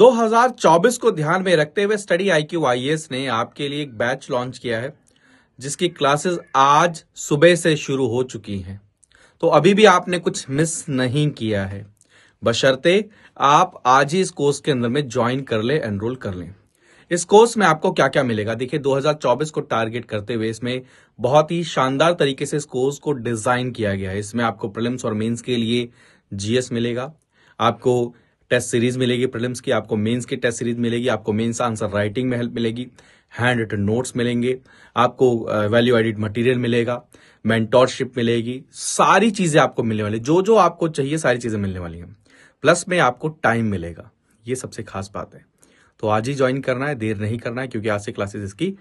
2024 को ध्यान में रखते हुए स्टडी आई क्यू ने आपके लिए एक बैच लॉन्च किया है जिसकी क्लासेस आज सुबह से शुरू हो चुकी हैं तो अभी भी आपने कुछ मिस नहीं किया है बशर्ते आप आज ही इस कोर्स के अंदर में ज्वाइन कर लें एनरोल कर लें इस कोर्स में आपको क्या क्या मिलेगा देखिए 2024 को टारगेट करते हुए इसमें बहुत ही शानदार तरीके से इस कोर्स को डिजाइन किया गया है इसमें आपको प्रिलिम्स और मेंस के लिए जीएस मिलेगा आपको टेस्ट सीरीज मिलेगी प्रिलिम्स की आपको मेंस की टेस्ट सीरीज मिलेगी आपको मेंस आंसर राइटिंग में हेल्प मिलेगी हैंड रिटन नोट्स मिलेंगे आपको वैल्यू एडिड मटेरियल मिलेगा मेंटोरशिप मिलेगी सारी चीजें आपको मिलने वाली जो जो आपको चाहिए सारी चीजें मिलने वाली हैं प्लस में आपको टाइम मिलेगा ये सबसे खास बात है तो आज ही ज्वाइन करना है देर नहीं करना है क्योंकि आज से क्लासेस इसकी